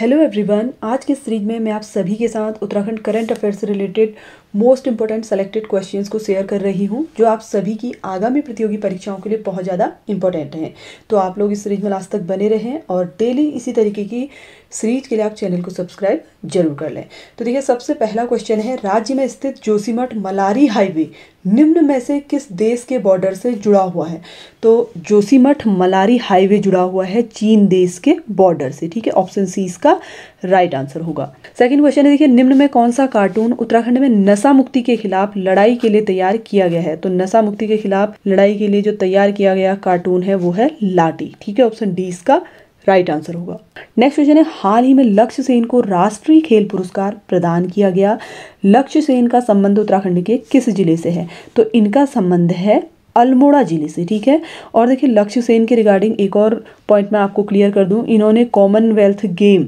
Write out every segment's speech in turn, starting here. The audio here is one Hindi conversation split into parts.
हेलो एवरीवन आज के सीरीज में मैं आप सभी के साथ उत्तराखंड करंट अफेयर्स से related most important selected question को शेयर कर रही हूँ जो आप सभी की आगामी प्रतियोगी परीक्षाओं के लिए बहुत ज़्यादा इंपॉर्टेंट हैं तो आप लोग इस सीरीज में लास्ट तक बने रहें और डेली इसी तरीके की सीरीज के लिए आप चैनल को सब्सक्राइब जरूर कर लें तो देखिए सबसे पहला क्वेश्चन है राज्य में स्थित जोशीमठ मलारी हाईवे निम्न में से किस देश के बॉर्डर से जुड़ा हुआ है तो जोशीमठ मलारी हाईवे जुड़ा हुआ है चीन देश के बॉर्डर से ठीक है ऑप्शन सी इसका राइट आंसर होगा सेकंड क्वेश्चन है देखिए निम्न में कौन सा कार्टून उत्तराखंड में नशा मुक्ति के खिलाफ लड़ाई के लिए तैयार किया गया है तो नशा मुक्ति के खिलाफ लड़ाई के लिए जो तैयार किया गया कार्टून है वो है लाठी ठीक है ऑप्शन डी इसका राइट आंसर होगा नेक्स्ट क्वेश्चन है हाल ही में लक्ष्य सेन को राष्ट्रीय खेल पुरस्कार प्रदान किया गया लक्ष्य सेन का संबंध उत्तराखंड के किस जिले से है तो इनका संबंध है अल्मोड़ा ज़िले से ठीक है और देखिए लक्ष्य सेन के रिगार्डिंग एक और पॉइंट मैं आपको क्लियर कर दूं इन्होंने कॉमनवेल्थ गेम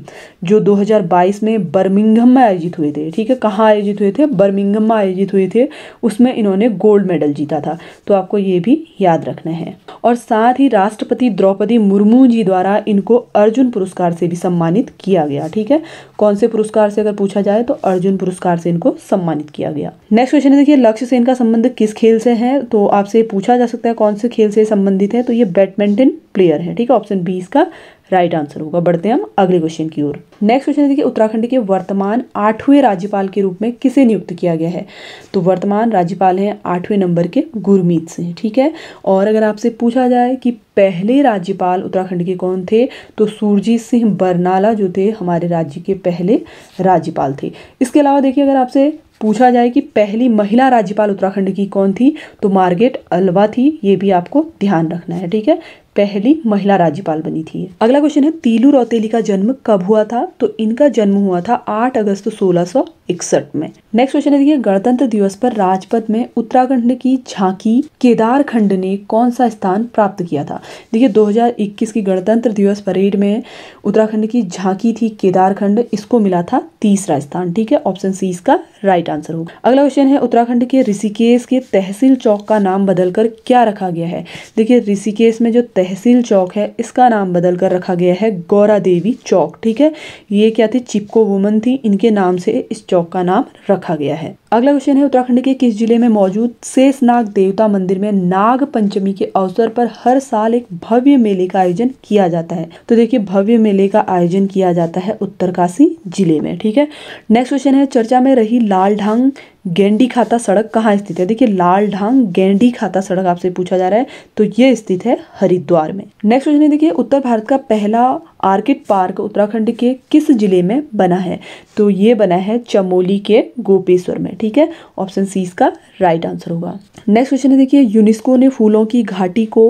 जो 2022 में बर्मिंगम में आयोजित हुए थे ठीक है कहाँ आयोजित हुए थे बर्मिंगम में आयोजित हुए थे उसमें इन्होंने गोल्ड मेडल जीता था तो आपको ये भी याद रखना है और साथ ही राष्ट्रपति द्रौपदी मुर्मू जी द्वारा इनको अर्जुन पुरस्कार से भी सम्मानित किया गया ठीक है कौन से पुरस्कार से अगर पूछा जाए तो अर्जुन पुरस्कार से इनको सम्मानित किया गया नेक्स्ट क्वेश्चन देखिए लक्ष्य से इनका संबंध किस खेल से है तो आपसे पूछा जा सकता है कौन से खेल से संबंधित है तो ये बैडमिंटन प्लेयर है ठीक है ऑप्शन बी इसका राइट आंसर होगा बढ़ते हैं हम अगले क्वेश्चन की ओर नेक्स्ट क्वेश्चन देखिए उत्तराखंड के वर्तमान आठवें राज्यपाल के रूप में किसे नियुक्त किया गया है तो वर्तमान राज्यपाल हैं आठवें नंबर के गुरमीत सिंह ठीक है और अगर आपसे पूछा जाए कि पहले राज्यपाल उत्तराखंड के कौन थे तो सूरजीत सिंह बरनाला जो थे हमारे राज्य के पहले राज्यपाल थे इसके अलावा देखिए अगर आपसे पूछा जाए कि पहली महिला राज्यपाल उत्तराखंड की कौन थी तो मार्गेट अलवा थी ये भी आपको ध्यान रखना है ठीक है पहली महिला राज्यपाल बनी थी अगला क्वेश्चन है तीलू रौतेली का जन्म कब हुआ था तो इनका जन्म हुआ था 8 अगस्त 1661 में नेक्स्ट क्वेश्चन है देखिए गणतंत्र दिवस पर राजपथ में उत्तराखंड की झांकी केदारखंड ने कौन सा स्थान प्राप्त किया था देखिए 2021 की गणतंत्र दिवस परेड में उत्तराखंड की झांकी थी केदारखंड इसको मिला था तीसरा स्थान ठीक है ऑप्शन सी इसका राइट आंसर होगा अगला क्वेश्चन है उत्तराखंड के ऋषिकेश के तहसील चौक का नाम बदलकर क्या रखा गया है देखिये ऋषिकेश में जो तहसील चौक है इसका नाम बदल कर रखा गया है गौरा देवी चौक ठीक है ये क्या थी चिपको वुमन थी इनके नाम से इस चौक का नाम रखा गया है अगला क्वेश्चन है उत्तराखंड के किस जिले में मौजूद शेष नाग देवता मंदिर में नाग पंचमी के अवसर पर हर साल एक भव्य मेले का आयोजन किया जाता है तो देखिए भव्य मेले का आयोजन किया जाता है उत्तरकाशी जिले में ठीक है नेक्स्ट क्वेश्चन है चर्चा में रही लाल ढांग गेंडी खाता सड़क कहाँ स्थित है देखिए लाल ढांग गेंडी खाता सड़क आपसे पूछा जा रहा है तो ये स्थित है हरिद्वार में नेक्स्ट क्वेश्चन है देखिए उत्तर भारत का पहला आर्किड पार्क उत्तराखंड के किस जिले में बना है तो ये बना है चमोली के गोपेश्वर में ठीक है ऑप्शन सी इसका राइट आंसर होगा नेक्स्ट क्वेश्चन है देखिए यूनेस्को ने फूलों की घाटी को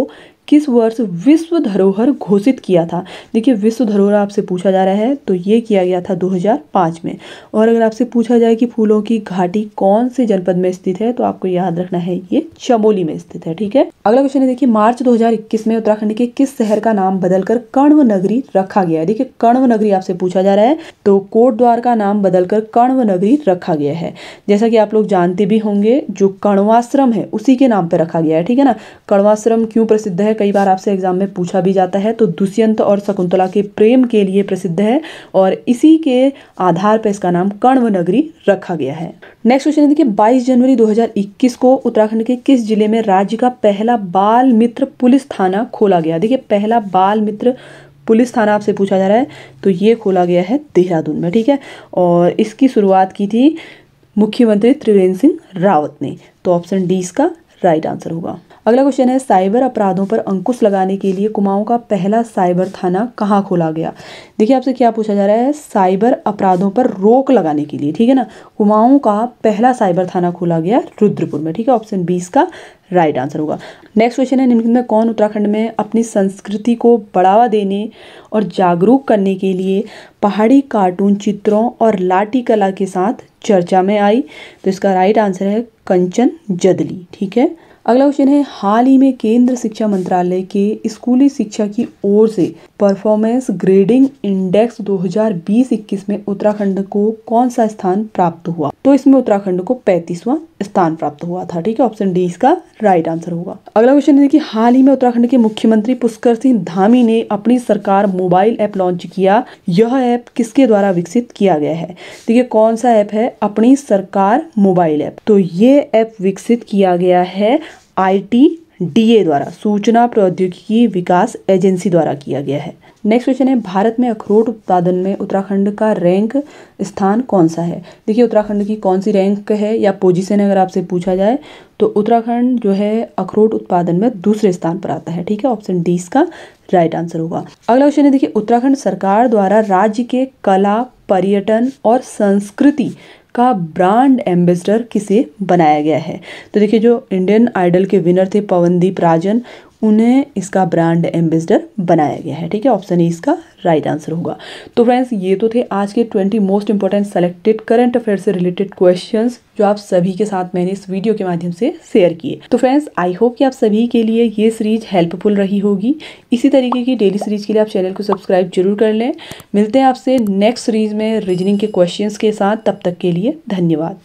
किस वर्ष विश्व धरोहर घोषित किया था देखिए विश्व धरोहर आपसे पूछा जा रहा है तो ये किया गया था 2005 में और अगर आपसे पूछा जाए कि फूलों की घाटी कौन से जनपद में स्थित है तो आपको याद रखना है ये चमोली में स्थित है ठीक है अगला क्वेश्चन है देखिए मार्च 2021 में उत्तराखंड के किस शहर का नाम बदलकर कण्व नगरी रखा गया है देखिए कण्व नगरी आपसे पूछा जा रहा है तो कोट द्वार का नाम बदलकर कण्व नगरी रखा गया है जैसा कि आप लोग जानते भी होंगे जो कण्वाश्रम है उसी के नाम पर रखा गया है ठीक है ना कण्वाश्रम क्यों प्रसिद्ध है कई बार आपसे एग्जाम में पूछा भी जाता है तो दुष्यंत और शकुंतला के प्रेम के लिए प्रसिद्ध है और इसी के आधार पर इसका नाम कण्व नगरी रखा गया है नेक्स्ट क्वेश्चन देखिए 22 जनवरी 2021 को उत्तराखंड के किस जिले में राज्य का पहला बाल मित्र पुलिस थाना खोला गया देखिए पहला बाल मित्र पुलिस थाना आपसे पूछा जा रहा है तो ये खोला गया है देहरादून में ठीक है और इसकी शुरुआत की थी मुख्यमंत्री त्रिवेंद्र सिंह रावत ने तो ऑप्शन डी इसका राइट आंसर होगा अगला क्वेश्चन है साइबर अपराधों पर अंकुश लगाने के लिए कुमाऊं का पहला साइबर थाना कहाँ खोला गया देखिए आपसे क्या पूछा जा रहा है साइबर अपराधों पर रोक लगाने के लिए ठीक है ना कुमाऊं का पहला साइबर थाना खोला गया रुद्रपुर में ठीक है ऑप्शन बीस का राइट आंसर होगा नेक्स्ट क्वेश्चन है निम्नलिखित में कौन उत्तराखंड में अपनी संस्कृति को बढ़ावा देने और जागरूक करने के लिए पहाड़ी कार्टून चित्रों और लाठी कला के साथ चर्चा में आई तो इसका राइट आंसर है कंचन जदली ठीक है अगला क्वेश्चन है हाल ही में केंद्र शिक्षा मंत्रालय के स्कूली शिक्षा की ओर से परफॉर्मेंस ग्रेडिंग इंडेक्स 2020-21 में उत्तराखंड को कौन सा स्थान प्राप्त हुआ तो इसमें उत्तराखंड को पैतीसवा स्थान प्राप्त हुआ था ठीक है ऑप्शन डी इसका राइट आंसर होगा अगला क्वेश्चन है कि हाल ही में उत्तराखंड के मुख्यमंत्री पुष्कर सिंह धामी ने अपनी सरकार मोबाइल ऐप लॉन्च किया यह ऐप किसके द्वारा विकसित किया गया है देखिए कौन सा ऐप है अपनी सरकार मोबाइल ऐप तो ये ऐप विकसित किया गया है आईटीडीए द्वारा सूचना प्रौद्योगिकी विकास एजेंसी द्वारा किया गया है नेक्स्ट क्वेश्चन है भारत में अखरोट उत्पादन में उत्तराखंड का रैंक स्थान कौन सा है देखिए उत्तराखंड की कौन सी रैंक है या पोजीशन अगर आपसे पूछा जाए तो उत्तराखंड जो है अखरोट उत्पादन में दूसरे स्थान पर आता है ठीक है ऑप्शन डी इसका राइट आंसर होगा अगला क्वेश्चन है देखिए उत्तराखंड सरकार द्वारा राज्य के कला पर्यटन और संस्कृति का ब्रांड एम्बेसडर किसे बनाया गया है तो देखिए जो इंडियन आइडल के विनर थे पवनदीप राजन उन्हें इसका ब्रांड एम्बेसडर बनाया गया है ठीक है ऑप्शन ए इसका राइट आंसर होगा तो फ्रेंड्स ये तो थे आज के twenty most important selected current affair से रिलेटेड क्वेश्चंस जो आप सभी के साथ मैंने इस वीडियो के माध्यम से शेयर किए तो फ्रेंड्स आई होप कि आप सभी के लिए ये सीरीज हेल्पफुल रही होगी इसी तरीके की डेली सीरीज के लिए आप चैनल को सब्सक्राइब जरूर कर लें मिलते हैं आपसे नेक्स्ट सीरीज में रीजनिंग के क्वेश्चंस के साथ तब तक के लिए धन्यवाद